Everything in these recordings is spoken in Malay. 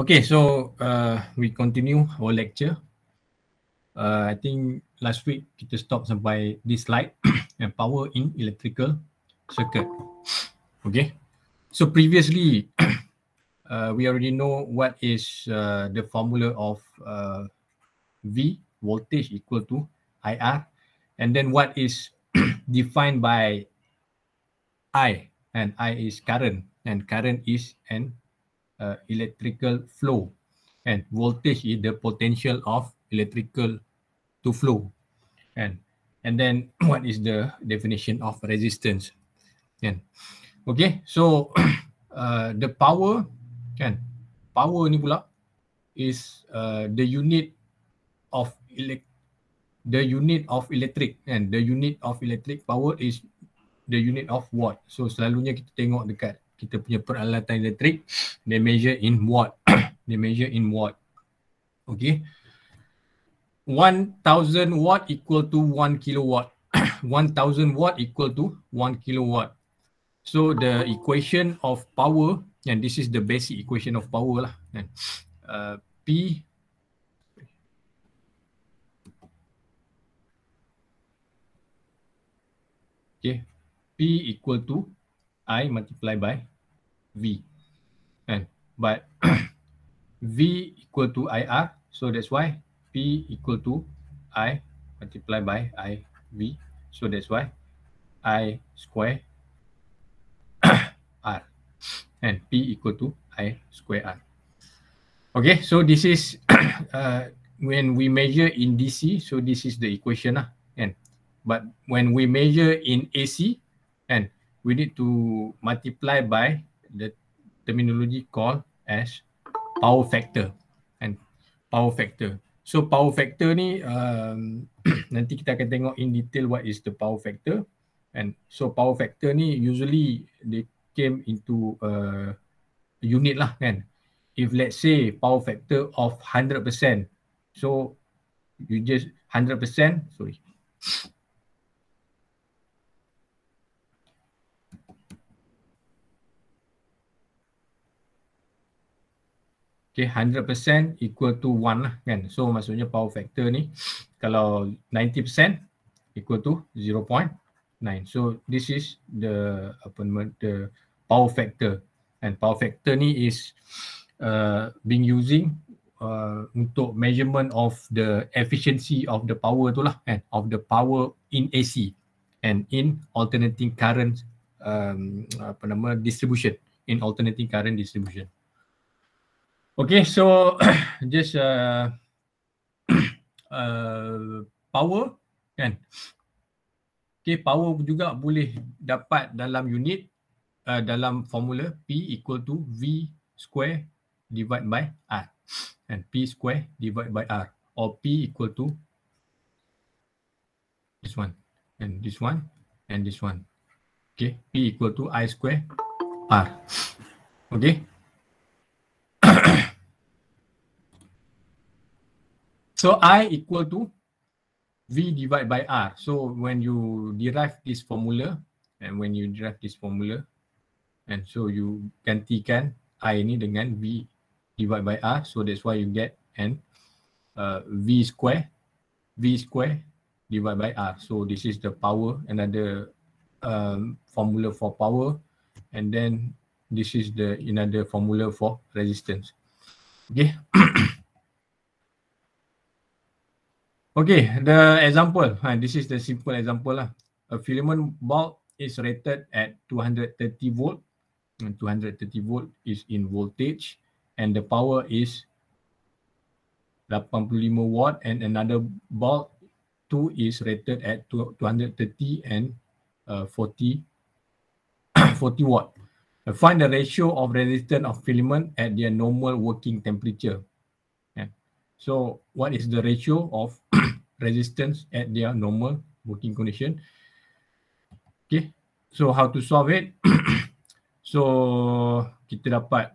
Okay, so uh, we continue our lecture. Uh, I think last week kita stop sampai this slide and power in electrical circuit. Okay, so previously uh, we already know what is uh, the formula of uh, V voltage equal to IR, and then what is defined by I and I is current and current is an uh, electrical flow and voltage is the potential of electrical to flow and and then what is the definition of resistance and okay so uh, the power and power ni pula is uh, the unit of elect the unit of electric and the unit of electric power is the unit of watt so selalunya kita tengok dekat kita punya peralatan elektrik they measure in watt they measure in watt okay 1000 watt equal to 1 kilowatt 1000 watt equal to 1 kilowatt so the equation of power and this is the basic equation of power lah kan uh, p okay p equal to i multiply by V. And but V equal to IR, so that's why P equal to I multiplied by IV. So that's why I square R and P equal to I square R. Okay, so this is uh, when we measure in DC, so this is the equation lah, and but when we measure in AC, and we need to multiply by the terminology called as power factor and power factor so power factor ni um, nanti kita akan tengok in detail what is the power factor and so power factor ni usually they came into a unit lah kan if let's say power factor of 100% so you just 100% sorry Okay, 100% equal to 1 lah kan. So maksudnya power factor ni kalau 90% equal to 0.9. So this is the apa nama the power factor and power factor ni is uh, being using uh, untuk measurement of the efficiency of the power tu lah kan of the power in AC and in alternating current um, apa nama distribution in alternating current distribution. Okay, so just uh, uh, power kan. Okay, power juga boleh dapat dalam unit uh, dalam formula P equal to V square divide by R. And P square divide by R or P equal to this one and this one and this one. Okay, P equal to I square R. Okay, So I equal to V divided by R. So when you derive this formula and when you derive this formula and so you gantikan I ini dengan V divided by R. So that's why you get an uh, V square V square divided by R. So this is the power, another um, formula for power. And then this is the another formula for resistance. Okay. Okay, the example. Ha, this is the simple example lah. A filament bulb is rated at 230 volt. 230 volt is in voltage and the power is 85 watt and another bulb two is rated at 230 and uh, 40 40 watt. Find the ratio of resistance of filament at their normal working temperature. So what is the ratio of resistance at their normal working condition? Okay, so how to solve it? so kita dapat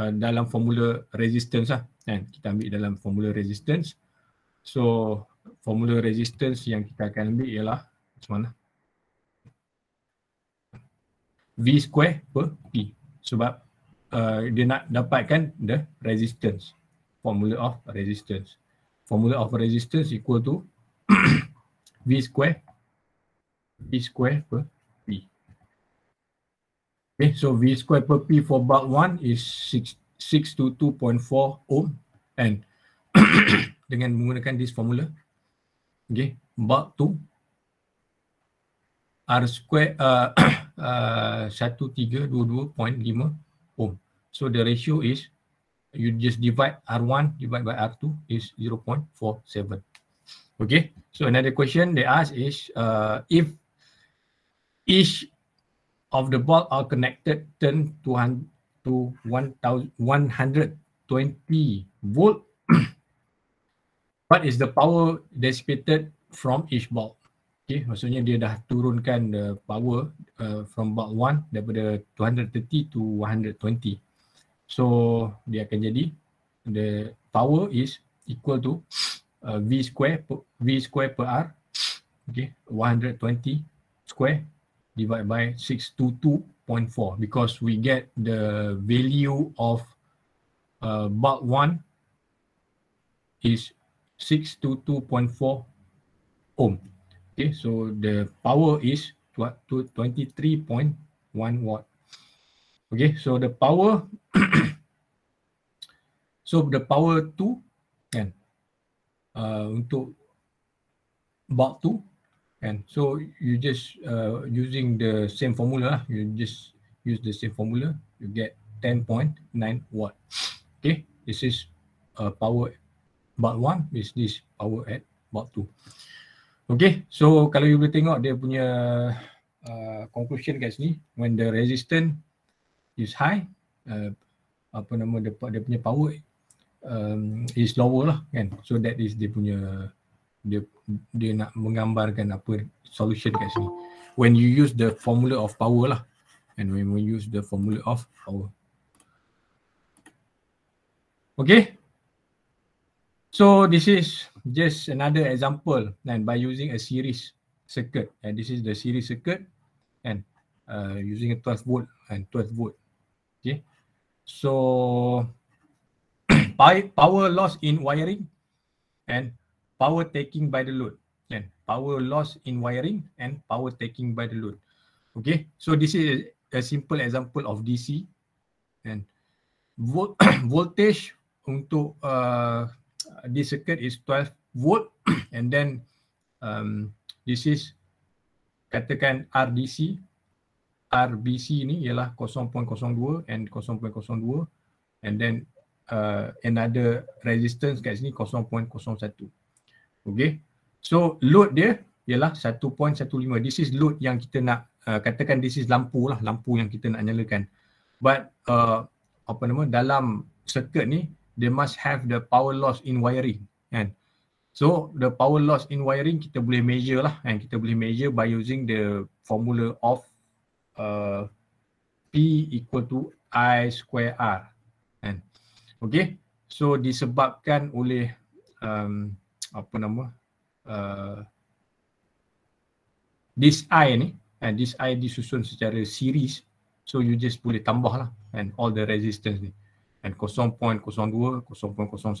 uh, dalam formula resistance lah. Kan? Kita ambil dalam formula resistance. So formula resistance yang kita akan ambil ialah macam mana? V square per P. Sebab uh, dia nak dapatkan the resistance formula of resistance. Formula of resistance equal to V square V square per P. Okay, so V square per P for bulk 1 is 6 to 2.4 ohm and dengan menggunakan this formula okay, bulk 2 R square uh, uh, 1322.5 ohm. So the ratio is 1.322.5 you just divide R1 divide by R2 is 0.47. Okay, so another question they ask is uh, if each of the ball are connected turn to, to 120 volt, what is the power dissipated from each ball? Okay, maksudnya dia dah turunkan the power uh, from ball 1 daripada 230 to 120. So dia akan jadi the power is equal to uh, v square per, v square per r okay 120 square divided by 622.4 because we get the value of uh, bulk one is 622.4 ohm okay so the power is 23.1 watt Okay, so the power so the power two kan uh, untuk bulk two kan so you just uh, using the same formula you just use the same formula you get 10.9 watt okay this is uh, power bulk one is this power at bulk two okay so kalau you boleh tengok dia punya uh, conclusion kat sini when the resistance is high uh, apa nama dia, dia punya power um, is lower lah kan so that is dia punya dia dia nak menggambarkan apa solution kat sini when you use the formula of power lah and when we use the formula of power okay so this is just another example then by using a series circuit and this is the series circuit and uh, using a 12 volt and 12 volt okay so by power loss in wiring and power taking by the load and power loss in wiring and power taking by the load okay so this is a simple example of dc and volt voltage untuk uh, this circuit is 12 volt and then um, this is katakan rdc RBC ni ialah 0.02 and 0.02 and then uh, another resistance kat sini 0.01. Okay. So load dia ialah 1.15. This is load yang kita nak uh, katakan this is lampu lah, lampu yang kita nak nyalakan. But uh, apa nama dalam circuit ni they must have the power loss in wiring kan. So the power loss in wiring kita boleh measure lah and kita boleh measure by using the formula of uh, P equal to I square R kan. Okay. So disebabkan oleh um, apa nama uh, this I ni and this I disusun secara series so you just boleh tambah lah and all the resistance ni and 0.02, 0.01, 0.02 plus 1.15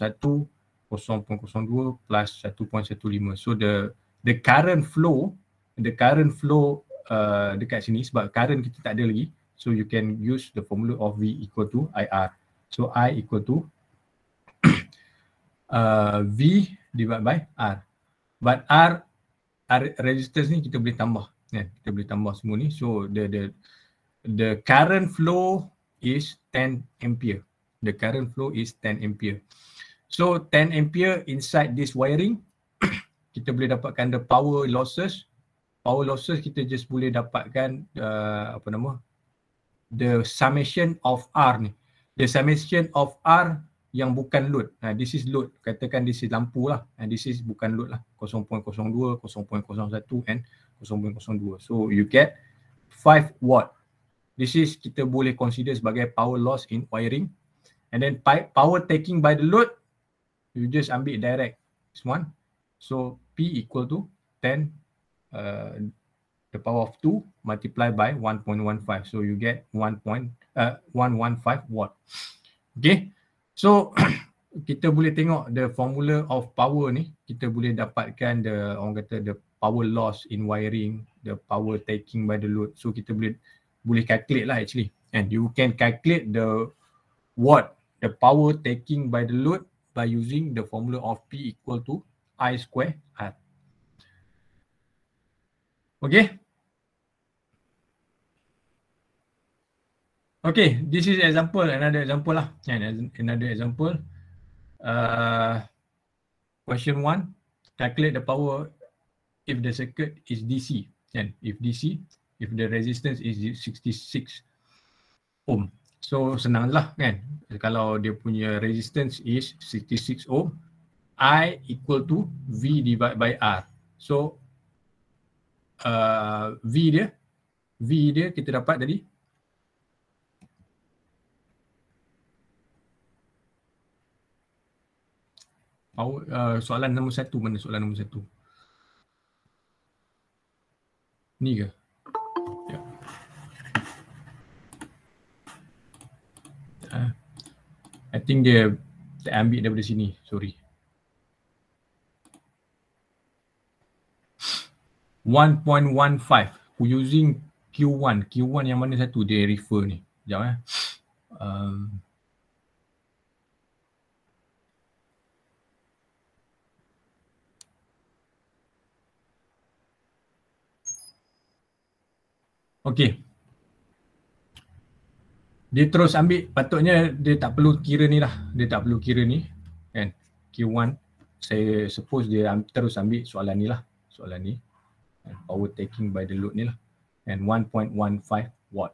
so the the current flow the current flow Uh, dekat sini sebab current kita tak ada lagi so you can use the formula of V equal to IR so I equal to uh, V divided by R but R, R resistance ni kita boleh tambah yeah, kan? kita boleh tambah semua ni so the the the current flow is 10 ampere the current flow is 10 ampere so 10 ampere inside this wiring kita boleh dapatkan the power losses power losses kita just boleh dapatkan uh, apa nama the summation of R ni the summation of R yang bukan load nah, ha, this is load katakan this is lampu lah Nah, ha, this is bukan load lah 0.02 0.01 and 0.02 so you get 5 watt this is kita boleh consider sebagai power loss in wiring and then power taking by the load you just ambil direct this one so P equal to Uh, the power of two multiplied by 1.15 so you get 1.115 uh, watt okay so kita boleh tengok the formula of power ni kita boleh dapatkan the orang kata the power loss in wiring the power taking by the load so kita boleh boleh calculate lah actually and you can calculate the watt the power taking by the load by using the formula of p equal to i square R. Uh, Okay. Okay, this is example, another example lah. Kan, another example. Uh, question one, calculate the power if the circuit is DC. And if DC, if the resistance is 66 ohm. So, senang lah kan. Kalau dia punya resistance is 66 ohm, I equal to V divided by R. So, uh, V dia V dia kita dapat tadi Power, uh, soalan nombor satu mana soalan nombor satu ni ke ya. Yeah. Uh, I think dia tak ambil daripada sini sorry 1.15 Aku using Q1 Q1 yang mana satu dia refer ni Sekejap eh um. Okay Dia terus ambil Patutnya dia tak perlu kira ni lah Dia tak perlu kira ni kan Q1 Saya suppose dia terus ambil soalan ni lah Soalan ni and power taking by the load ni lah and 1.15 watt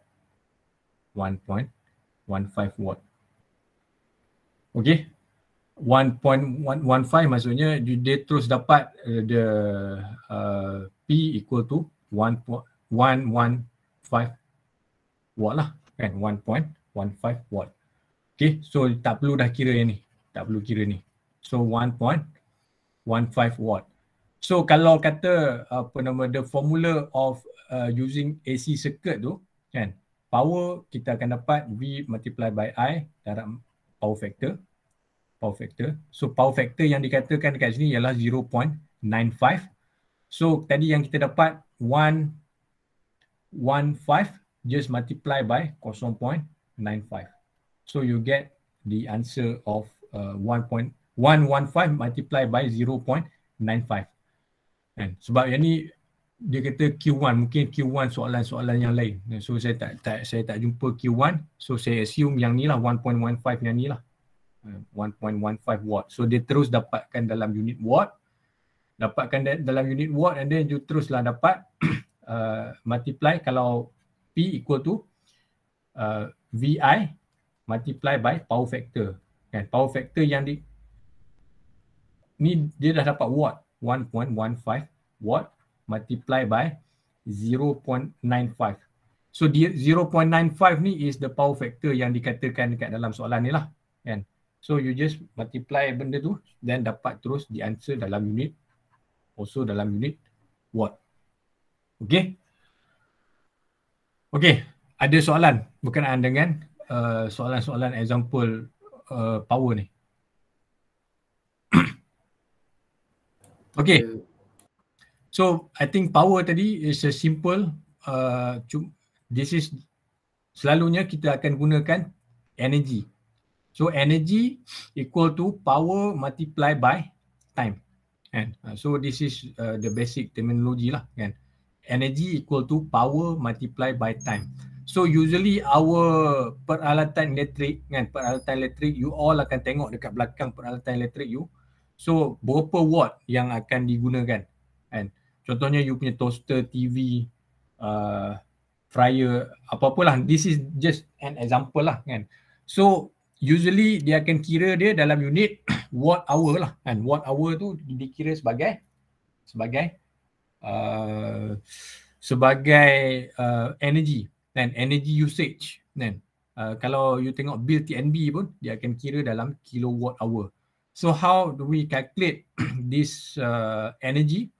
1.15 watt okey 1.115 maksudnya dia terus dapat uh, the uh, P equal to 1.115 watt lah kan 1.15 watt okay so tak perlu dah kira yang ni tak perlu kira ni so 1.15 watt So kalau kata apa nama the formula of uh, using AC circuit tu kan power kita akan dapat V multiply by I dalam power factor power factor. So power factor yang dikatakan dekat sini ialah 0.95. So tadi yang kita dapat 1 1.5 just multiply by 0.95. So you get the answer of uh, 1.115 multiply by 0.95. Kan? Sebab yang ni dia kata Q1 mungkin Q1 soalan-soalan yang lain. Kan? So saya tak, tak saya tak jumpa Q1. So saya assume yang ni lah 1.15 yang ni lah. 1.15 kan? watt. So dia terus dapatkan dalam unit watt. Dapatkan dalam unit watt and then you teruslah dapat uh, multiply kalau P equal to uh, VI multiply by power factor. Kan? Power factor yang di ni dia dah dapat watt. 1.15 watt multiply by 0.95. So dia 0.95 ni is the power factor yang dikatakan dekat dalam soalan ni lah. And so you just multiply benda tu then dapat terus the answer dalam unit also dalam unit watt. Okay. Okay. Ada soalan berkenaan dengan uh, soalan-soalan example uh, power ni. Okay. So I think power tadi is a simple. Uh, this is selalunya kita akan gunakan energy. So energy equal to power multiply by time. And uh, so this is uh, the basic terminology lah. Kan? Energy equal to power multiply by time. So usually our peralatan elektrik kan peralatan elektrik you all akan tengok dekat belakang peralatan elektrik you So berapa watt yang akan digunakan kan? Contohnya you punya toaster, TV, uh, fryer, apa-apalah. This is just an example lah kan. So usually dia akan kira dia dalam unit watt hour lah kan. Watt hour tu dikira sebagai sebagai uh, sebagai uh, energy dan energy usage kan. Uh, kalau you tengok bill TNB pun dia akan kira dalam kilowatt hour. So how do we calculate this uh, energy?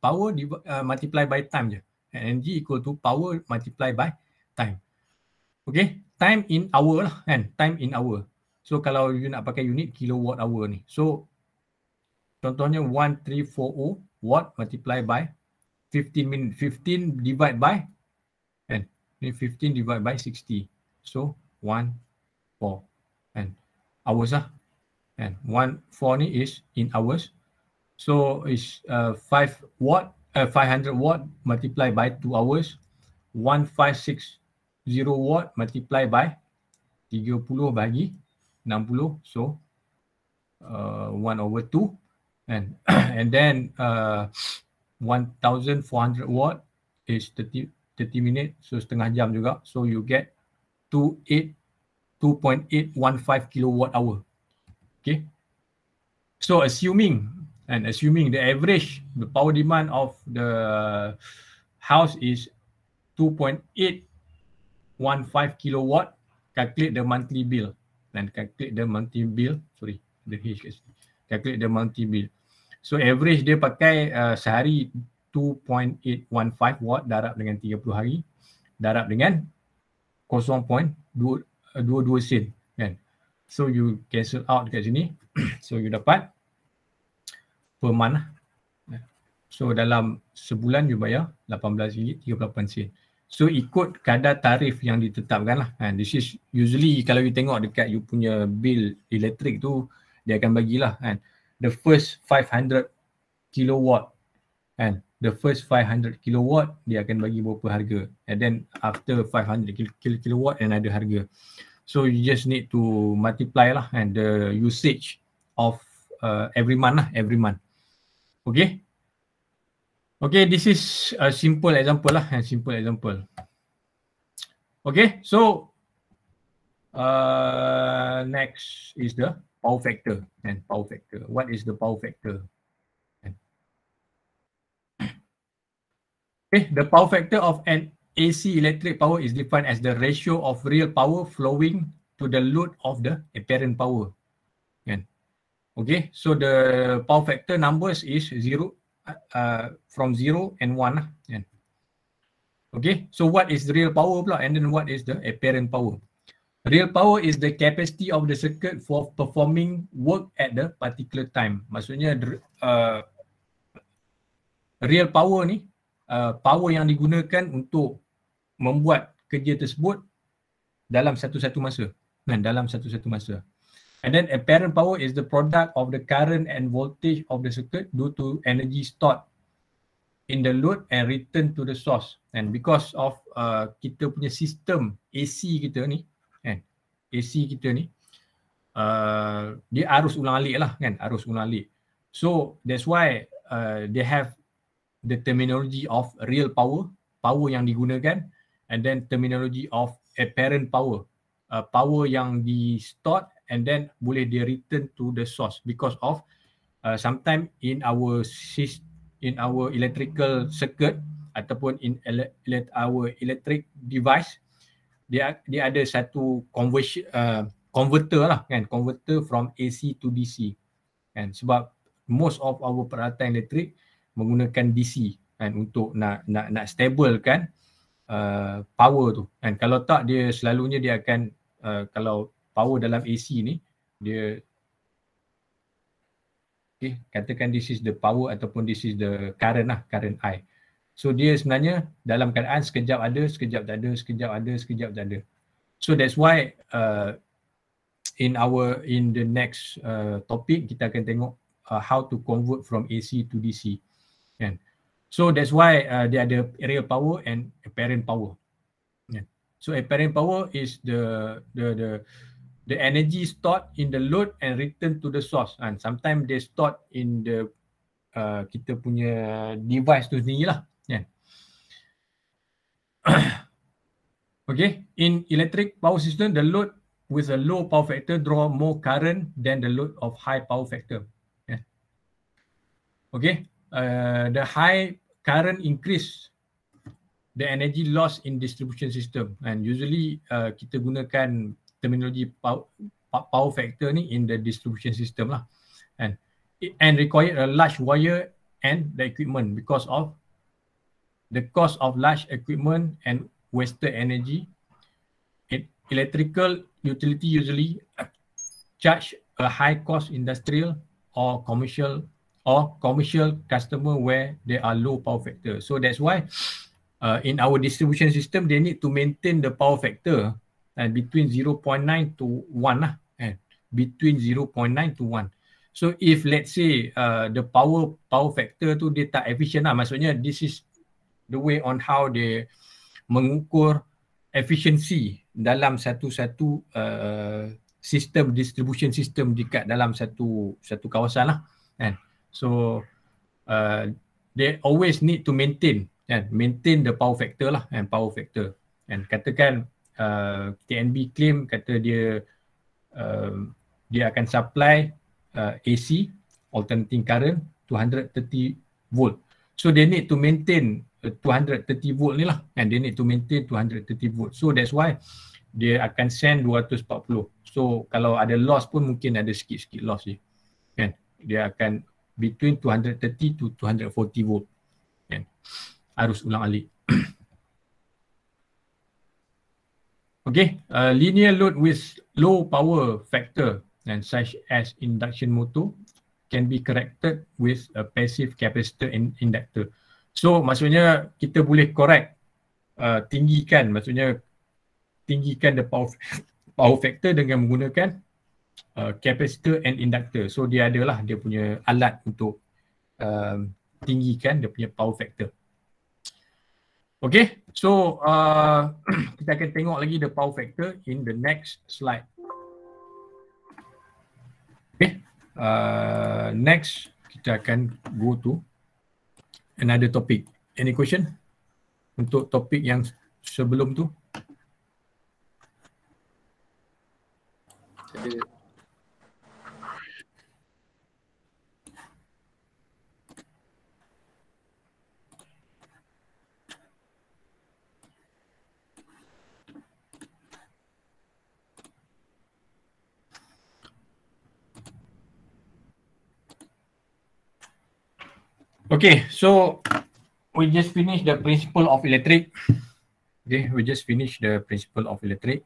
Power uh, multiply by time je. Energy equal to power multiply by time. Okay, time in hour lah kan. Time in hour. So kalau you nak pakai unit kilowatt hour ni. So contohnya 1340 watt multiply by 15 min 15 divide by kan. Ni 15 divide by 60. So 1 4 kan. Hours lah and one four ni is in hours so is uh, five watt uh, 500 watt multiplied by two hours one five six zero watt multiplied by 30 bagi 60 so uh, one over two and and then uh, 1400 watt is 30 30 minute so setengah jam juga so you get 28 2.815 kilowatt hour Okay. So assuming and assuming the average the power demand of the house is 2.815 kilowatt, calculate the monthly bill. Then calculate the monthly bill. Sorry, the H kat sini. Calculate the monthly bill. So average dia pakai uh, sehari 2.815 watt darab dengan 30 hari. Darab dengan 0.22 uh, sen. So you cancel out dekat sini. so you dapat per month. Lah. Ya. So dalam sebulan you bayar RM18.38. So ikut kadar tarif yang ditetapkan lah. And ha, this is usually kalau you tengok dekat you punya bill elektrik tu dia akan bagilah kan. The first 500 kilowatt kan. The first 500 kilowatt dia akan bagi berapa harga. And then after 500 kilowatt and ada harga. So you just need to multiply lah and eh, the usage of uh, every month lah, every month. Okay. Okay, this is a simple example lah, a eh, simple example. Okay, so uh, next is the power factor and eh, power factor. What is the power factor? Okay, the power factor of an AC electric power is defined as the ratio of real power flowing to the load of the apparent power. Kan? Okay, so the power factor numbers is zero uh, from zero and one. Lah, kan? Okay, so what is the real power pula and then what is the apparent power? Real power is the capacity of the circuit for performing work at the particular time. Maksudnya uh, real power ni Uh, power yang digunakan untuk membuat kerja tersebut dalam satu-satu masa dan dalam satu-satu masa and then apparent power is the product of the current and voltage of the circuit due to energy stored in the load and return to the source and because of uh, kita punya sistem AC kita ni kan AC kita ni uh, dia arus ulang-alik lah kan arus ulang-alik so that's why uh, they have the terminology of real power, power yang digunakan and then terminology of apparent power, uh, power yang di stored and then boleh di return to the source because of uh, sometimes in our in our electrical circuit ataupun in ele- our electric device dia dia ada satu conversion uh, converter lah kan converter from AC to DC kan sebab most of our peralatan elektrik menggunakan DC kan untuk nak nak nak stabilkan uh, power tu kan kalau tak dia selalunya dia akan uh, kalau power dalam AC ni dia okey eh, katakan this is the power ataupun this is the current lah current I so dia sebenarnya dalam keadaan sekejap ada sekejap tak ada sekejap ada sekejap tak ada so that's why uh, in our in the next uh, topic kita akan tengok uh, how to convert from AC to DC So that's why uh, they are the area power and apparent power. Yeah. So apparent power is the the the the energy stored in the load and return to the source. And sometimes they stored in the uh, kita punya device tu sendiri lah. Yeah. okay. In electric power system, the load with a low power factor draw more current than the load of high power factor. Yeah. Okay. Uh, the high current increase the energy loss in distribution system and usually uh, kita gunakan terminologi power, power factor ni in the distribution system lah and and require a large wire and the equipment because of the cost of large equipment and wasted energy it, electrical utility usually charge a high cost industrial or commercial or commercial customer where there are low power factor. So that's why uh, in our distribution system, they need to maintain the power factor and uh, between 0.9 to 1 lah. Eh, between 0.9 to 1. So if let's say uh, the power power factor tu dia tak efficient lah. Maksudnya this is the way on how they mengukur efficiency dalam satu-satu uh, sistem distribution system dekat dalam satu satu kawasan lah. Eh. So uh, they always need to maintain and maintain the power factor lah and power factor. And katakan uh, TNB claim kata dia uh, dia akan supply uh, AC alternating current 230 volt. So they need to maintain uh, 230 volt ni lah and they need to maintain 230 volt. So that's why dia akan send 240. So kalau ada loss pun mungkin ada sikit-sikit loss je. Kan? Dia akan between 230 to 240 volt. Kan? Arus ulang alik. okay, uh, linear load with low power factor and such as induction motor can be corrected with a passive capacitor and inductor. So maksudnya kita boleh correct uh, tinggikan maksudnya tinggikan the power power factor dengan menggunakan Uh, capacitor and inductor. So dia adalah dia punya alat untuk uh, tinggikan dia punya power factor. Okay, so uh, kita akan tengok lagi the power factor in the next slide. Okay, uh, next kita akan go to another topic. Any question untuk topik yang sebelum tu? Ada Okay, so we just finish the principle of electric. Okay, we just finish the principle of electric.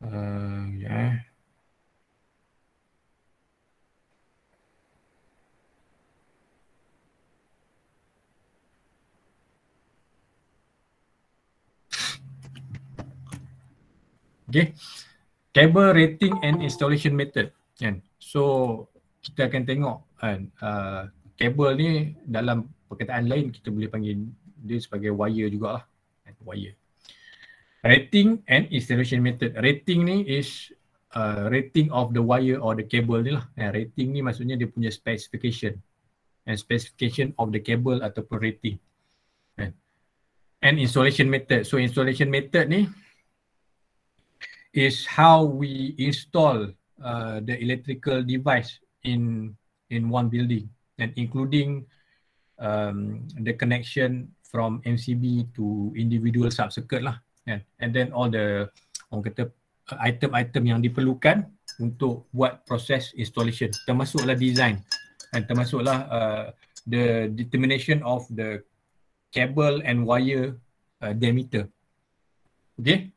Uh, yeah. Okay, cable rating and installation method. Yeah. Kan? So kita akan tengok kan. Uh, kabel ni dalam perkataan lain kita boleh panggil dia sebagai wire juga lah, eh, wire rating and installation method rating ni is uh, rating of the wire or the cable ni lah eh, rating ni maksudnya dia punya specification and specification of the cable ataupun rating eh. and installation method so installation method ni is how we install uh, the electrical device in in one building and including um, the connection from MCB to individual subcircuit lah kan and then all the orang kata item-item yang diperlukan untuk buat proses installation termasuklah design dan termasuklah uh, the determination of the cable and wire uh, diameter okay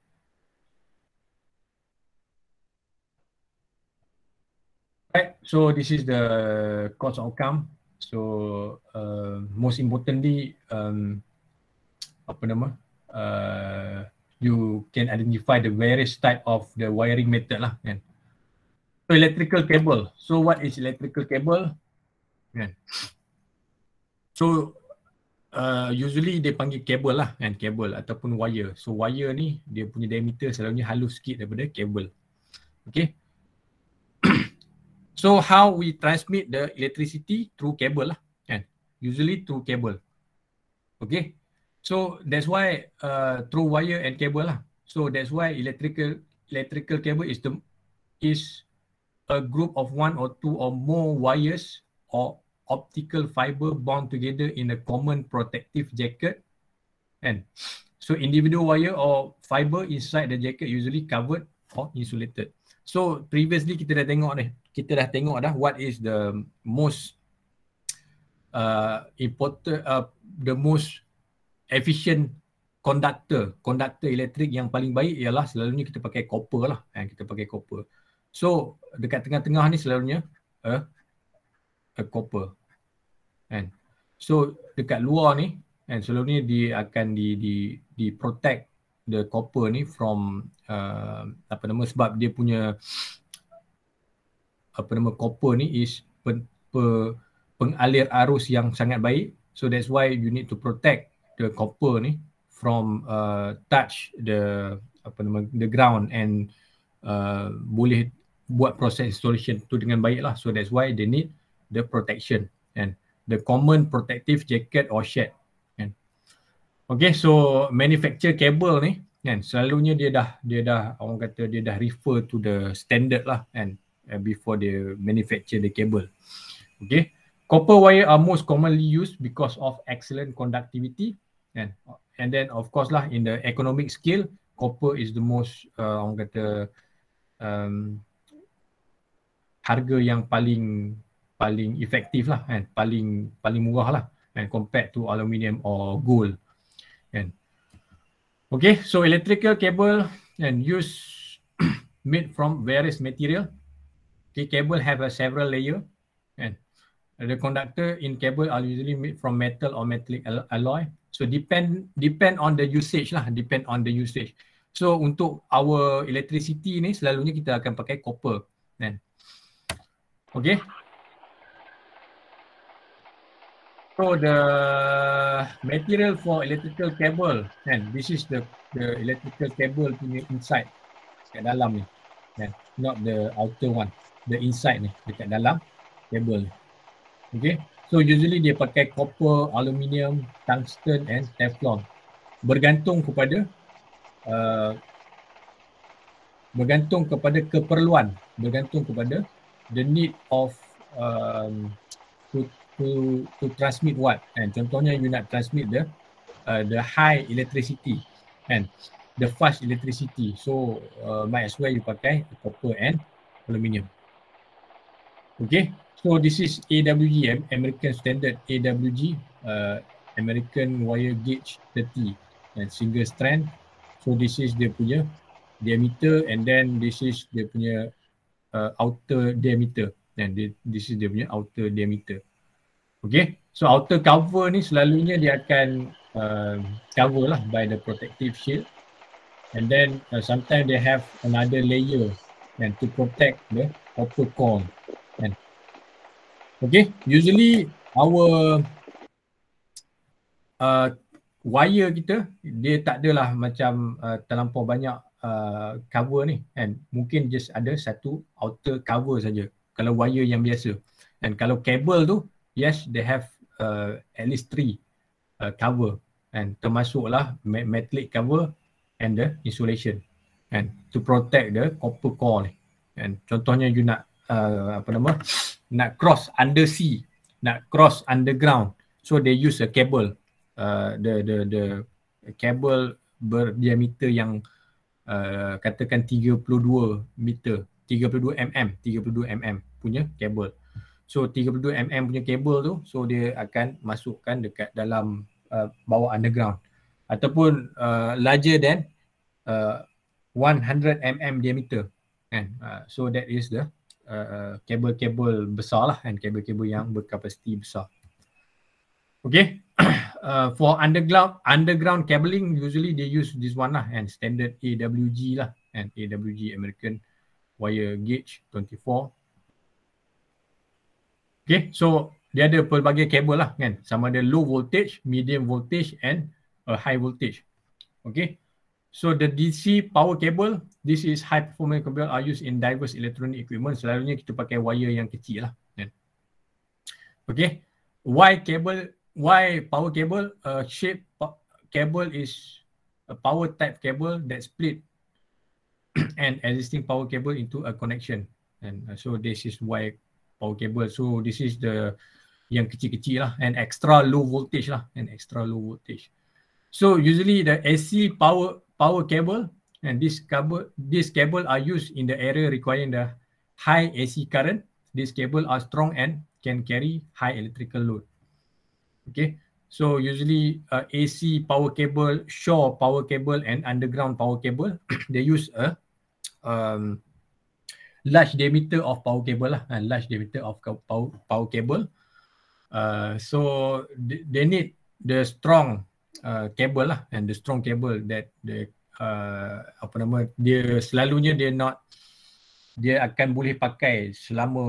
so this is the cost outcome so uh, most importantly um, apa nama uh, you can identify the various type of the wiring method lah kan so electrical cable so what is electrical cable kan so uh, usually dia panggil cable lah kan cable ataupun wire so wire ni dia punya diameter selalunya halus sikit daripada cable okay So how we transmit the electricity through cable lah kan. Usually through cable. Okay. So that's why uh, through wire and cable lah. So that's why electrical electrical cable is the is a group of one or two or more wires or optical fiber bound together in a common protective jacket and so individual wire or fiber inside the jacket usually covered or insulated so previously kita dah tengok ni kita dah tengok dah what is the most uh, important uh, the most efficient conductor conductor elektrik yang paling baik ialah selalunya kita pakai copper lah kan kita pakai copper so dekat tengah-tengah ni selalunya uh, a copper kan so dekat luar ni and selalunya dia akan di di di protect the copper ni from uh, apa nama sebab dia punya apa nama copper ni is pe, pe, pengalir arus yang sangat baik so that's why you need to protect the copper ni from uh, touch the apa nama the ground and uh, boleh buat proses installation tu dengan baik lah so that's why they need the protection and the common protective jacket or shed kan okay so manufacture cable ni kan selalunya dia dah dia dah orang kata dia dah refer to the standard lah kan uh, before they manufacture the cable. Okay, copper wire are most commonly used because of excellent conductivity, and and then of course lah in the economic scale, copper is the most uh, orang kata um, harga yang paling paling efektif lah, kan? paling paling murah lah, and compared to aluminium or gold, kan? Okay, so electrical cable and use made from various material the cable have a several layer and the conductor in cable are usually made from metal or metallic alloy so depend depend on the usage lah depend on the usage so untuk our electricity ni selalunya kita akan pakai copper kan okay So the material for electrical cable kan this is the the electrical cable punya inside kat dalam ni kan not the outer one the inside ni dekat dalam cable ni. Okay. So usually dia pakai copper, aluminium, tungsten and teflon. Bergantung kepada uh, bergantung kepada keperluan, bergantung kepada the need of um, to, to, to transmit what. And contohnya you nak transmit the uh, the high electricity and the fast electricity. So uh, might as well you pakai copper and aluminium. Okay, so this is AWGM, American Standard AWG, uh, American Wire Gauge 30 and single strand. So this is dia punya diameter and then this is dia punya uh, outer diameter and this is dia punya outer diameter. Okay, so outer cover ni selalunya dia akan uh, cover lah by the protective shield and then uh, sometimes they have another layer and to protect the copper core Okay, usually our uh, wire kita dia tak adalah macam uh, terlampau banyak uh, cover ni and mungkin just ada satu outer cover saja kalau wire yang biasa dan kalau kabel tu yes they have uh, at least three uh, cover and termasuklah metallic cover and the insulation and to protect the copper core ni and contohnya you nak uh, apa nama nak cross undersea, nak cross underground. So they use a cable, uh, the the the cable berdiameter yang uh, katakan 32 meter, 32 mm, 32 mm punya cable. So 32 mm punya cable tu, so dia akan masukkan dekat dalam uh, bawah underground ataupun uh, larger than uh, 100 mm diameter kan uh, so that is the Uh, uh, kabel-kabel uh, besar lah kan kabel-kabel yang berkapasiti besar okay uh, for underground underground cabling usually they use this one lah and standard AWG lah and AWG American wire gauge 24 okay so dia ada pelbagai kabel lah kan sama ada low voltage medium voltage and a high voltage okay So the DC power cable, this is high performance cable are used in diverse electronic equipment. Selalunya kita pakai wire yang kecil lah. Kan? Okay. Why cable? Why power cable? A uh, shape cable is a power type cable that split an existing power cable into a connection. And uh, so this is why power cable. So this is the yang kecil-kecil lah and extra low voltage lah and extra low voltage. So usually the AC power power cable and this cable, this cable are used in the area requiring the high AC current. This cable are strong and can carry high electrical load. Okay, so usually uh, AC power cable, shore power cable, and underground power cable, they use a um, large diameter of power cable lah, and large diameter of power power cable. Uh, so they need the strong uh, cable lah and the strong cable that the uh, apa nama dia selalunya dia not dia akan boleh pakai selama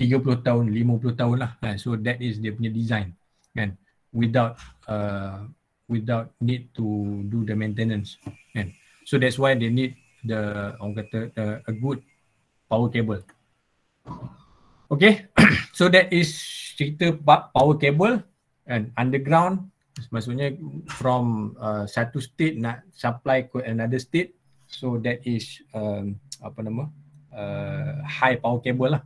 30 tahun 50 tahun lah kan so that is dia punya design kan without uh, without need to do the maintenance kan so that's why they need the orang kata the, a good power cable okay so that is cerita power cable And underground maksudnya from uh, satu state nak supply ke another state so that is um, apa nama uh, high power cable lah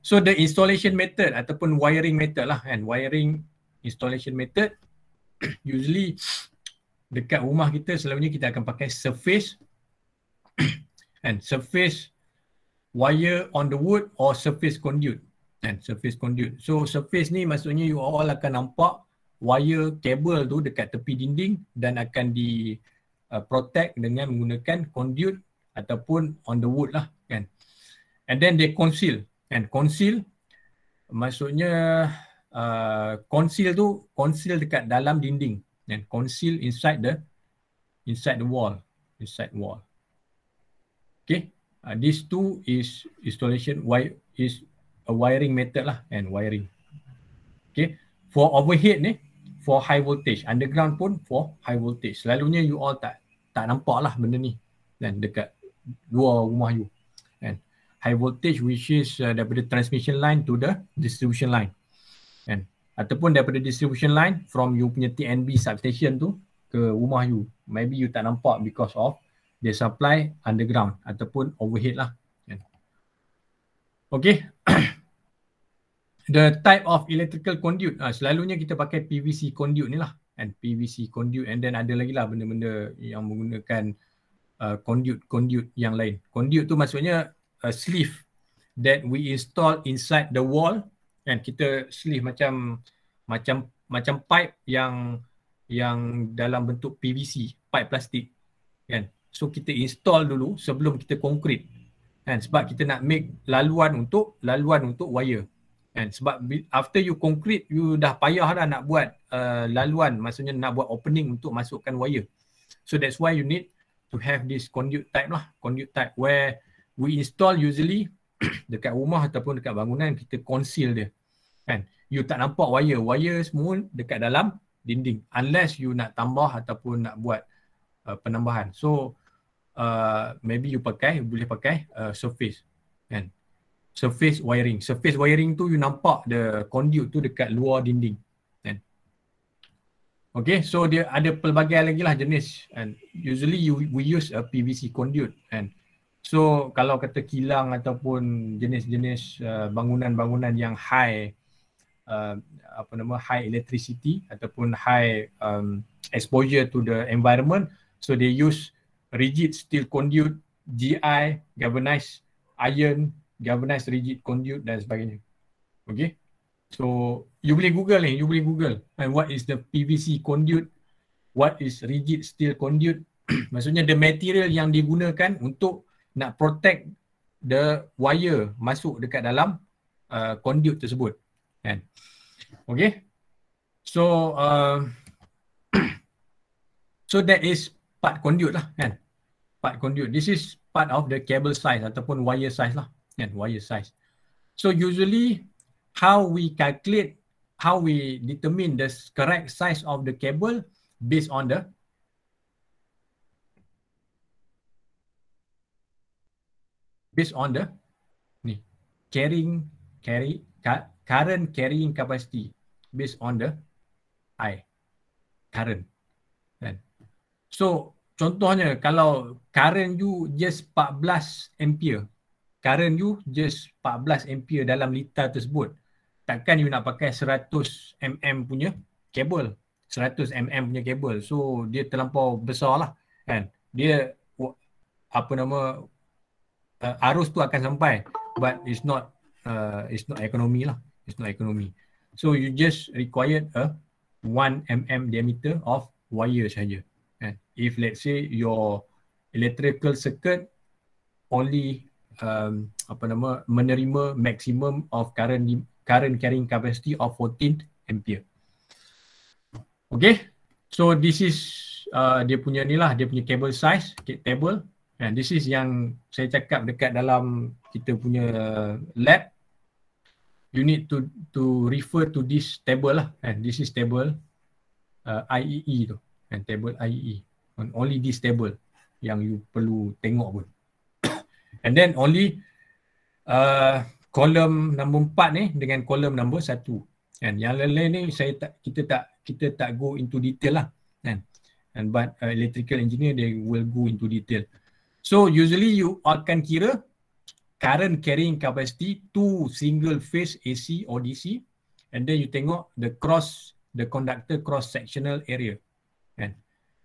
so the installation method ataupun wiring method lah kan wiring installation method usually dekat rumah kita selalunya kita akan pakai surface and surface wire on the wood or surface conduit kan surface conduit so surface ni maksudnya you all akan nampak wire kabel tu dekat tepi dinding dan akan di uh, protect dengan menggunakan conduit ataupun on the wood lah kan and then they conceal and conceal maksudnya uh, conceal tu conceal dekat dalam dinding dan conceal inside the inside the wall inside wall okay uh, these two is installation why is a wiring method lah and wiring. Okay, for overhead ni, for high voltage, underground pun for high voltage. Selalunya you all tak tak nampak lah benda ni dan dekat luar rumah you. And high voltage which is uh, daripada transmission line to the distribution line. And ataupun daripada distribution line from you punya TNB substation tu ke rumah you. Maybe you tak nampak because of they supply underground ataupun overhead lah. Okay. The type of electrical conduit. Uh, selalunya kita pakai PVC conduit ni lah. And PVC conduit and then ada lagi lah benda-benda yang menggunakan conduit-conduit ah, uh, yang lain. Conduit tu maksudnya a ah, sleeve that we install inside the wall and kita sleeve macam macam macam pipe yang yang dalam bentuk PVC, pipe plastik kan. So kita install dulu sebelum kita concrete kan sebab kita nak make laluan untuk laluan untuk wire kan sebab after you concrete you dah payah dah nak buat uh, laluan maksudnya nak buat opening untuk masukkan wire so that's why you need to have this conduit type lah conduit type where we install usually dekat rumah ataupun dekat bangunan kita conceal dia kan you tak nampak wire wire semua dekat dalam dinding unless you nak tambah ataupun nak buat uh, penambahan so uh, maybe you pakai boleh pakai uh, surface kan surface wiring surface wiring tu you nampak the conduit tu dekat luar dinding kan okay so dia ada pelbagai lagi lah jenis and usually you we use a PVC conduit kan so kalau kata kilang ataupun jenis-jenis uh, bangunan-bangunan yang high uh, apa nama high electricity ataupun high um, exposure to the environment so they use rigid steel conduit, GI, galvanized iron, galvanized rigid conduit dan sebagainya. Okay. So, you boleh google ni, you boleh google. And what is the PVC conduit? What is rigid steel conduit? Maksudnya the material yang digunakan untuk nak protect the wire masuk dekat dalam uh, conduit tersebut. Kan? Okay. So, uh, so that is part conduit lah kan part conduit this is part of the cable size ataupun wire size lah kan wire size so usually how we calculate how we determine the correct size of the cable based on the based on the ni carrying carry current carrying capacity based on the i current kan so contohnya kalau current you just 14 ampere current you just 14 ampere dalam litar tersebut takkan you nak pakai 100 mm punya kabel 100 mm punya kabel so dia terlampau besar lah kan dia apa nama uh, arus tu akan sampai but it's not uh, it's not economy lah it's not economy so you just required a 1 mm diameter of wire saja Eh, if let's say your electrical circuit only um, apa nama menerima maximum of current current carrying capacity of 14 ampere. Okay, so this is uh, dia punya ni lah dia punya cable size okay, table. And eh, this is yang saya cakap dekat dalam kita punya lab. You need to to refer to this table lah. And eh, this is table uh, IEE e tu and table IEE on only this table yang you perlu tengok pun and then only uh, column nombor 4 ni dengan column nombor 1 and yang lain-lain ni saya tak kita tak kita tak go into detail lah kan and but uh, electrical engineer they will go into detail so usually you akan kira current carrying capacity to single phase AC or DC and then you tengok the cross the conductor cross sectional area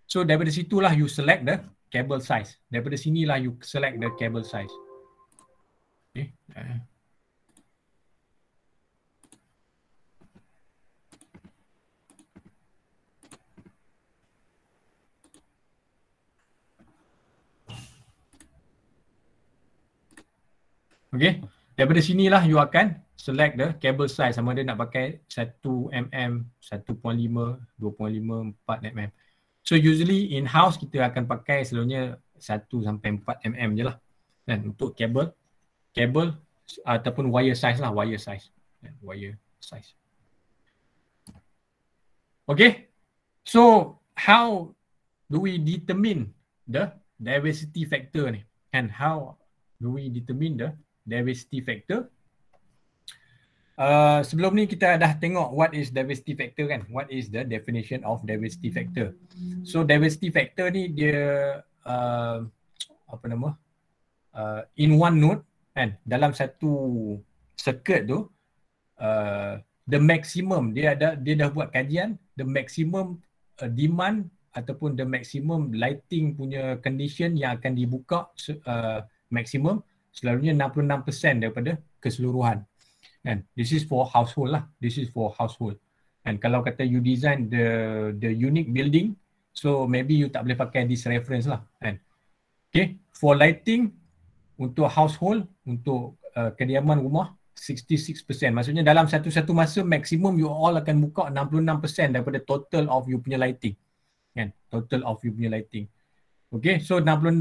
So daripada situlah you select the cable size. Daripada sinilah you select the cable size. Okay. Uh. Okay. Daripada sinilah you akan select the cable size sama ada nak pakai 1 mm, 1.5, 2.5, 4 mm. So usually in house kita akan pakai selalunya 1 sampai 4 mm je lah dan untuk kabel kabel ataupun wire size lah wire size kan, wire size okay so how do we determine the diversity factor ni and how do we determine the diversity factor Uh, sebelum ni kita dah tengok what is diversity factor kan? What is the definition of diversity factor? So diversity factor ni dia uh, apa nama? Uh, in one note kan? Dalam satu circuit tu uh, the maximum dia ada dia dah buat kajian the maximum uh, demand ataupun the maximum lighting punya condition yang akan dibuka uh, maximum selalunya 66% daripada keseluruhan And this is for household lah. This is for household. And kalau kata you design the the unique building, so maybe you tak boleh pakai this reference lah. And okay, for lighting untuk household untuk uh, kediaman rumah 66%. Maksudnya dalam satu-satu masa maksimum you all akan buka 66% daripada total of you punya lighting. Kan? Total of you punya lighting. Okay, so 66%.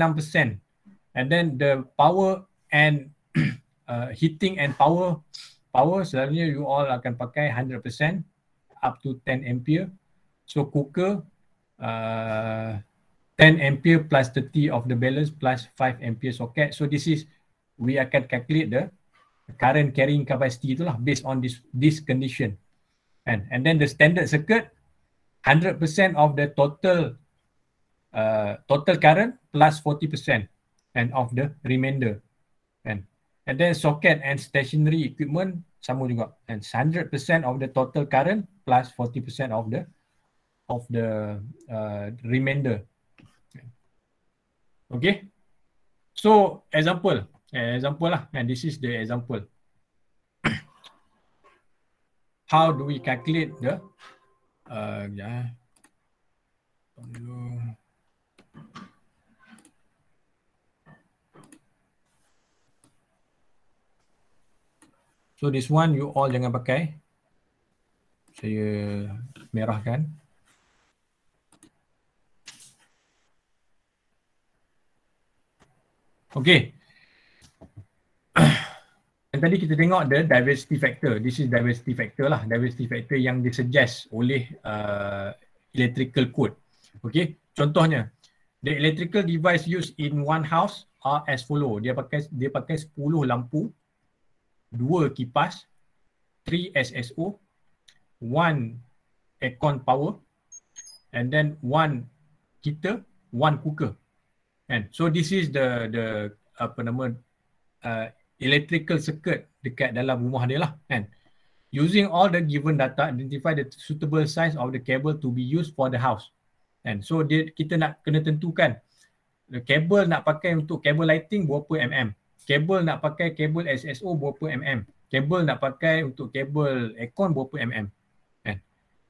And then the power and uh, heating and power power selalunya you all akan pakai 100% up to 10 ampere so cooker uh, 10 ampere plus 30 of the balance plus 5 ampere socket so this is we akan calculate the current carrying capacity itulah based on this this condition and and then the standard circuit 100% of the total uh, total current plus 40% and of the remainder And then socket and stationary equipment sama juga. And 100% of the total current plus 40% of the of the uh, remainder. Okay. So example, eh, example lah. And this is the example. How do we calculate the uh, yeah. So this one you all jangan pakai. Saya merahkan. Okay. Dan tadi kita tengok the diversity factor. This is diversity factor lah. Diversity factor yang disuggest oleh uh, electrical code. Okay. Contohnya, the electrical device used in one house are as follow. Dia pakai dia pakai 10 lampu dua kipas, three SSO, one aircon power and then one kita, one cooker. And so this is the the apa nama uh, electrical circuit dekat dalam rumah dia lah And Using all the given data identify the suitable size of the cable to be used for the house. And so dia kita nak kena tentukan the cable nak pakai untuk cable lighting berapa mm kabel nak pakai kabel SSO berapa mm kabel nak pakai untuk kabel aircon berapa mm kan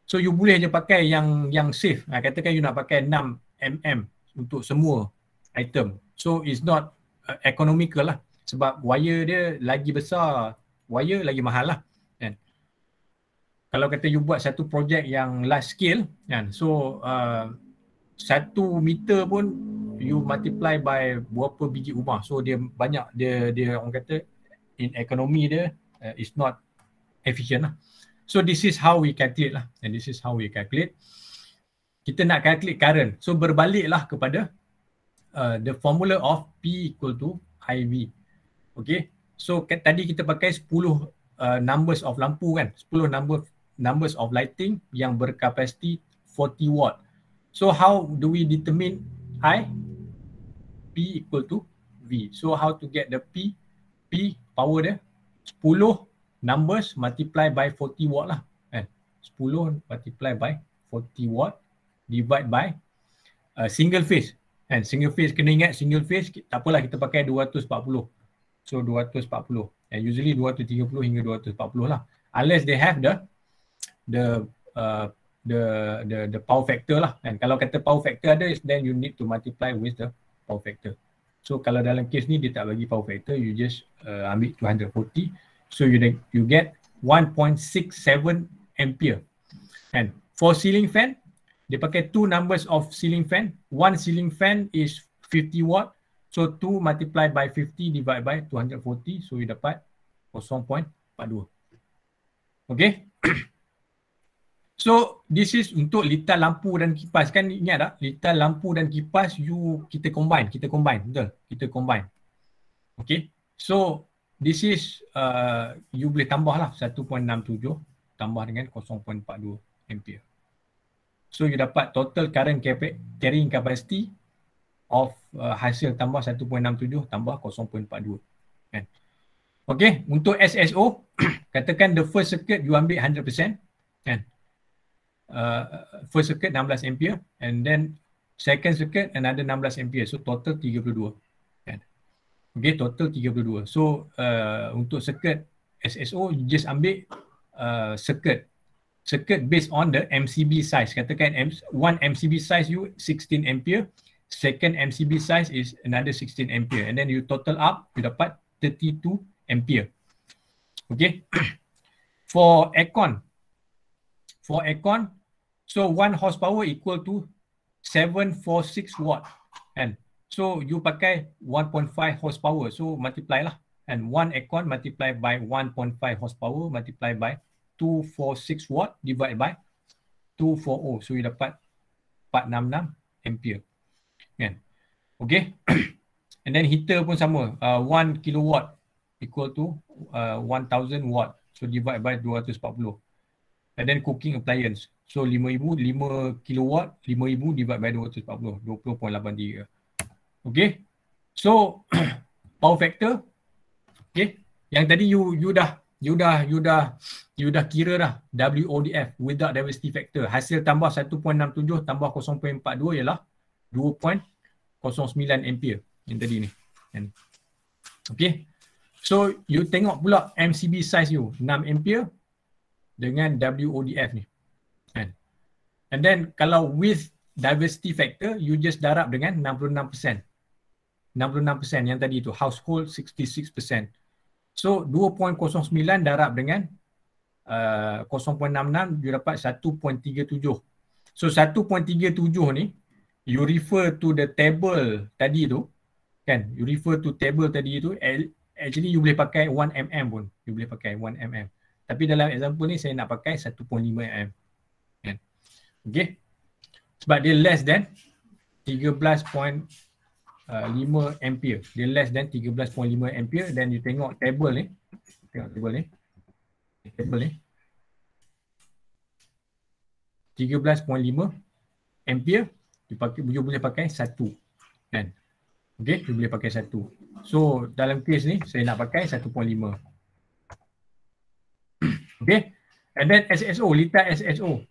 so you boleh je pakai yang yang safe ha, katakan you nak pakai 6 mm untuk semua item so it's not uh, economical lah sebab wire dia lagi besar wire lagi mahal lah kan kalau kata you buat satu projek yang large scale kan so uh, satu meter pun you multiply by berapa biji rumah so dia banyak dia dia orang kata in economy dia uh, is not efficient lah so this is how we calculate lah and this is how we calculate kita nak calculate current so berbaliklah kepada uh, the formula of p equal to iv okay so tadi kita pakai 10 uh, numbers of lampu kan 10 number numbers of lighting yang berkapasiti 40 watt so how do we determine i equal to V. So how to get the P? P power dia 10 numbers multiply by 40 watt lah. Kan? Eh, 10 multiply by 40 watt divide by uh, single phase. And single phase kena ingat single phase tak apalah kita pakai 240. So 240. And usually 230 hingga 240 lah. Unless they have the the uh, the the the power factor lah. And kalau kata power factor ada then you need to multiply with the power factor. So kalau dalam kes ni dia tak bagi power factor, you just uh, ambil 240. So you you get 1.67 ampere. And for ceiling fan, dia pakai two numbers of ceiling fan. One ceiling fan is 50 watt. So 2 multiplied by 50 divided by 240. So you dapat 0.42. Okay. So this is untuk litar lampu dan kipas kan ingat tak litar lampu dan kipas you kita combine kita combine betul kita combine Okay so this is uh, you boleh tambah lah 1.67 tambah dengan 0.42 ampere So you dapat total current cap- carrying capacity of uh, hasil tambah 1.67 tambah 0.42 kan Okay untuk SSO katakan the first circuit you ambil 100% kan uh, first circuit 16 ampere and then second circuit another 16 ampere so total 32 kan okay total 32 so uh, untuk circuit SSO you just ambil uh, circuit circuit based on the MCB size katakan M- one MCB size you 16 ampere second MCB size is another 16 ampere and then you total up you dapat 32 ampere okay for aircon for aircon So one horsepower equal to 746 watt. And so you pakai 1.5 horsepower. So multiply lah. And one aircon multiply by 1.5 horsepower multiply by 246 watt divided by 240. So you dapat 466 ampere. Kan? Okay. And then heater pun sama. Uh, 1 kilowatt equal to uh, 1000 watt. So divide by 240. And then cooking appliance. So 5000 5 kW 5000 divide by 240 20.83. Okay. So power factor okay yang tadi you you dah you dah you dah you dah kira dah WODF without diversity factor hasil tambah 1.67 tambah 0.42 ialah 2.09 ampere yang tadi ni. Yang Okay. So you tengok pula MCB size you 6 ampere dengan WODF ni. And then kalau with diversity factor, you just darab dengan 66%. 66% yang tadi itu, household 66%. So 2.09 darab dengan uh, 0.66, you dapat 1.37. So 1.37 ni, you refer to the table tadi tu, kan? You refer to table tadi tu, actually you boleh pakai 1 mm pun. You boleh pakai 1 mm. Tapi dalam example ni, saya nak pakai 1.5 mm. Okay. Sebab dia less than 13.5 uh, ampere. Dia less than 13.5 ampere. Then you tengok table ni. Tengok table ni. Table ni. 13.5 ampere. You, pakai, you boleh pakai satu. Kan? Okay, you boleh pakai satu. So, dalam case ni, saya nak pakai 1.5. okay. And then SSO, litar SSO.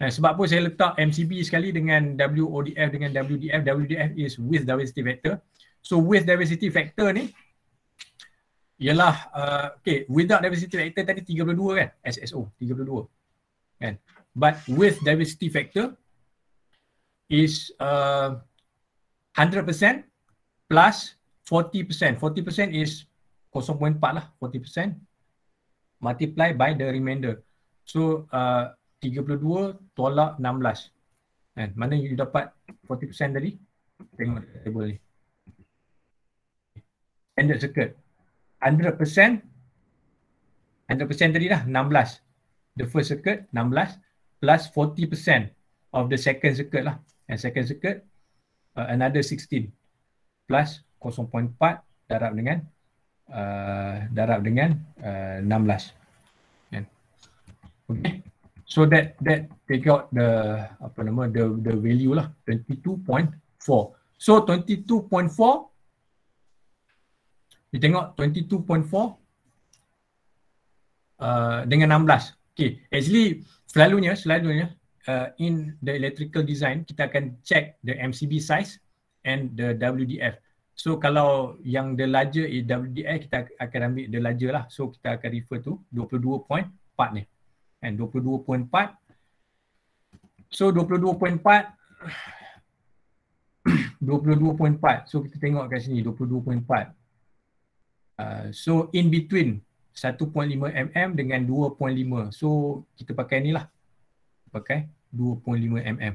Eh, sebab pun saya letak MCB sekali dengan WODF dengan WDF. WDF is with diversity factor. So with diversity factor ni ialah uh, okay without diversity factor tadi 32 kan SSO 32 kan but with diversity factor is uh, 100% plus 40% 40% is 0.4 lah 40% multiply by the remainder so uh, 32 tolak 16 kan mana you dapat 40% tadi tengok table ni standard circuit 100% 100% tadi dah 16 the first circuit 16 plus 40% of the second circuit lah and second circuit uh, another 16 plus 0.4 darab dengan uh, darab dengan uh, 16 kan okay. okay. So that that take out the apa nama the the value lah 22.4. So 22.4 kita tengok 22.4 uh, dengan 16. Okay, actually selalunya selalunya uh, in the electrical design kita akan check the MCB size and the WDF. So kalau yang the larger eh, WDF kita akan ambil the larger lah. So kita akan refer tu 22.4 ni kan 22.4 so 22.4 22.4 so kita tengok kat sini 22.4 uh, so in between 1.5 mm dengan 2.5 so kita pakai ni lah pakai 2.5 mm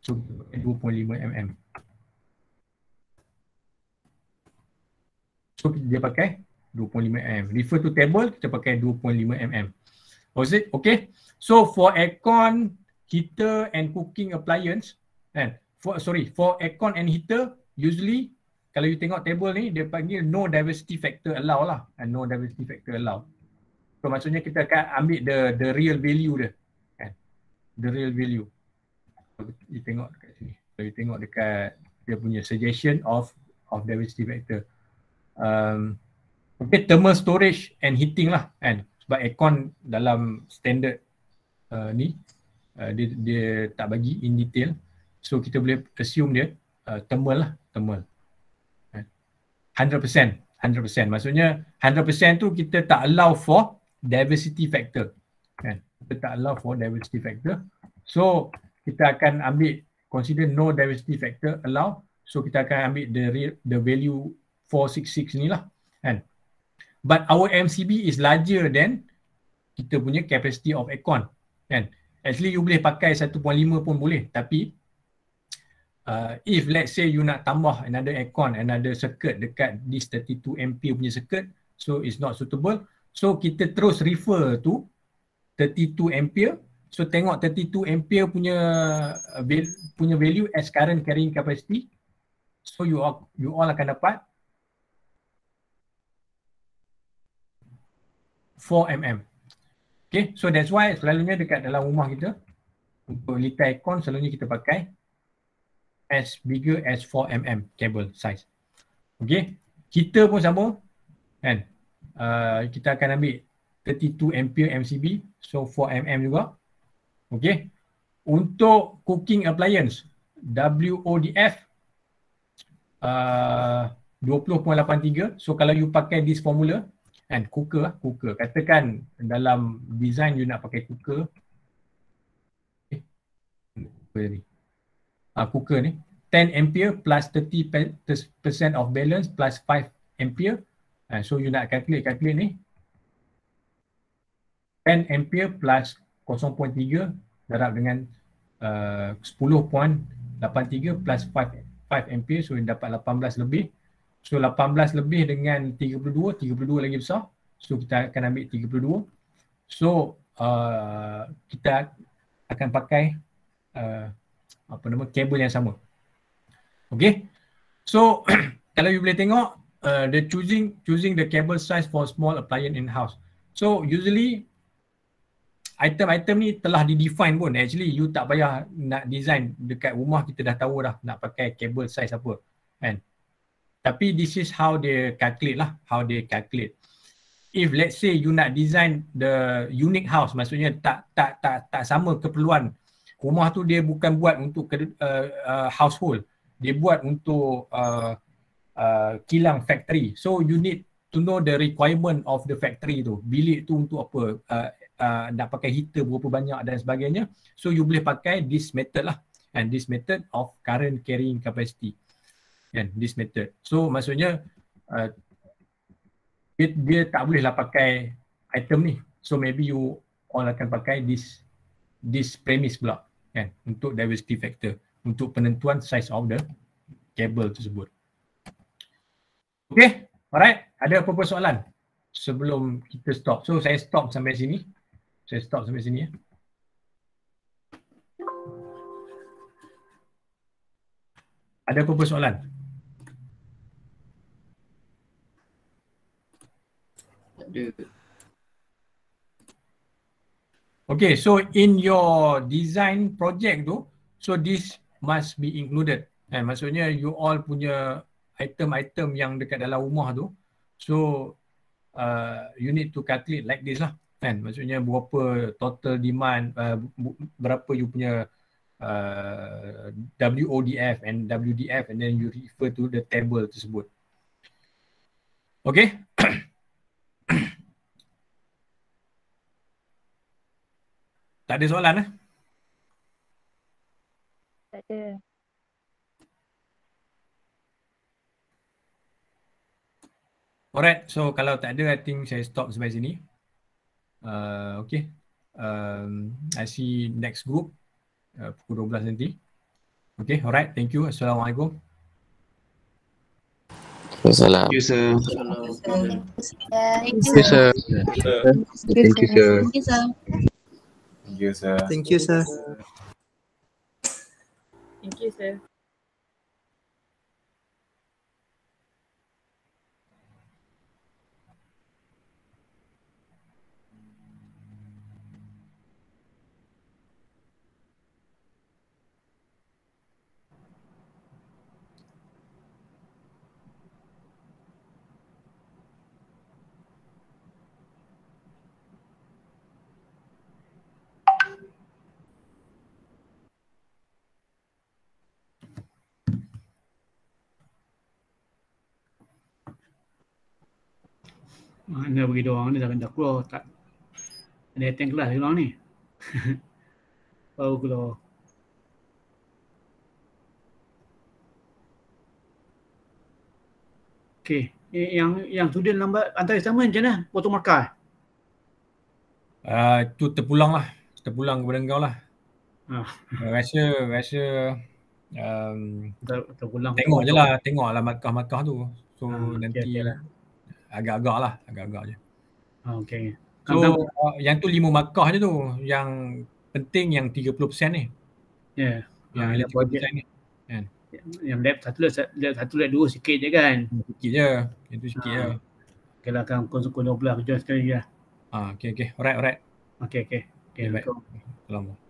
so 2.5 mm so dia pakai 2.5 mm refer to table kita pakai 2.5 mm Was oh, it? Okay. So for aircon, heater and cooking appliance, kan? For sorry, for aircon and heater, usually kalau you tengok table ni dia panggil no diversity factor allow lah. And no diversity factor allow. So maksudnya kita akan ambil the the real value dia. Kan? The real value. Kalau you tengok dekat sini. Kalau you tengok dekat dia punya suggestion of of diversity factor. Um, okay, thermal storage and heating lah. And sebab aircon dalam standard uh, ni uh, dia dia tak bagi in detail so kita boleh assume dia uh, thermal lah thermal 100% eh, 100% maksudnya 100% tu kita tak allow for diversity factor kan kita tak allow for diversity factor so kita akan ambil consider no diversity factor allow so kita akan ambil the the value 466 ni lah kan but our MCB is larger than kita punya capacity of aircon kan actually you boleh pakai 1.5 pun boleh tapi uh, if let's say you nak tambah another aircon another circuit dekat this 32 MP punya circuit so it's not suitable so kita terus refer to 32 ampere so tengok 32 ampere punya uh, punya value as current carrying capacity so you all, you all akan dapat 4mm. Okay, so that's why selalunya dekat dalam rumah kita untuk lita aircon selalunya kita pakai as bigger as 4mm cable size. Okay, kita pun sama kan. Uh, kita akan ambil 32 ampere MCB so 4mm juga. Okay, untuk cooking appliance WODF uh, 20.83 so kalau you pakai this formula kan cooker lah cooker katakan dalam design you nak pakai cooker okay. Eh, ni uh, ah, cooker ni 10 ampere plus 30 percent of balance plus 5 ampere uh, so you nak calculate calculate ni 10 ampere plus 0.3 darab dengan ah, uh, 10.83 plus 5, 5 ampere so you dapat 18 lebih So 18 lebih dengan 32, 32 lagi besar. So kita akan ambil 32. So uh, kita akan pakai uh, apa nama kabel yang sama. Okay. So kalau you boleh tengok uh, the choosing choosing the cable size for small appliance in house. So usually item-item ni telah di define pun actually you tak payah nak design dekat rumah kita dah tahu dah nak pakai cable size apa kan. Tapi this is how they calculate lah, how they calculate. If let's say you nak design the unique house, maksudnya tak tak tak tak sama keperluan rumah tu dia bukan buat untuk uh, uh, household, dia buat untuk uh, uh, kilang factory. So you need to know the requirement of the factory tu, bilik tu untuk apa, uh, uh, nak pakai heater berapa banyak dan sebagainya. So you boleh pakai this method lah, and this method of current carrying capacity kan this method so maksudnya uh, dia, dia tak boleh lah pakai item ni so maybe you all akan pakai this this premise pula kan untuk diversity factor untuk penentuan size of the cable tersebut Okay, alright ada apa-apa soalan sebelum kita stop so saya stop sampai sini saya stop sampai sini ya ada apa-apa soalan? Okay, so in your design project tu, so this must be included. Eh, maksudnya you all punya item-item yang dekat dalam rumah tu, so uh, you need to calculate like this lah. Kan? Maksudnya berapa total demand, uh, berapa you punya uh, WODF and WDF and then you refer to the table tersebut. Okay. tak ada soalan eh? Tak ada. Alright, so kalau tak ada, I think saya stop sampai sini. Uh, okay. Um, I see next group uh, pukul 12 nanti. Okay, alright. Thank you. Assalamualaikum. Thank you, sir. Thank you, sir. Thank you, sir. Thank you, sir. Thank you, sir. Thank you, sir. Thank you, sir. mana ah, bagi dia orang ni dah dah keluar tak ada attend kelas dia orang ni baru keluar Okey, yang yang student lambat antara sama macam mana? Potong markah? Uh, ah, tu terpulang lah. Terpulang kepada kau lah. Ha. Uh. Rasa, rasa um, Ter, terpulang. Tengok je lah. Tengok lah markah-markah tu. So uh, nanti okay, okay lah agak-agak lah agak-agak je okay. so Tentang... uh, yang tu lima markah je tu yang penting yang 30% ni ya yeah. yang, ah, ni kan yang lab satu lab satu lab dua sikit je kan hmm, sikit je itu sikit ha. je ah. okay lah kan kau suka 12 kerja sekali je ha, okay okay alright alright okay okay okay, okay, okay.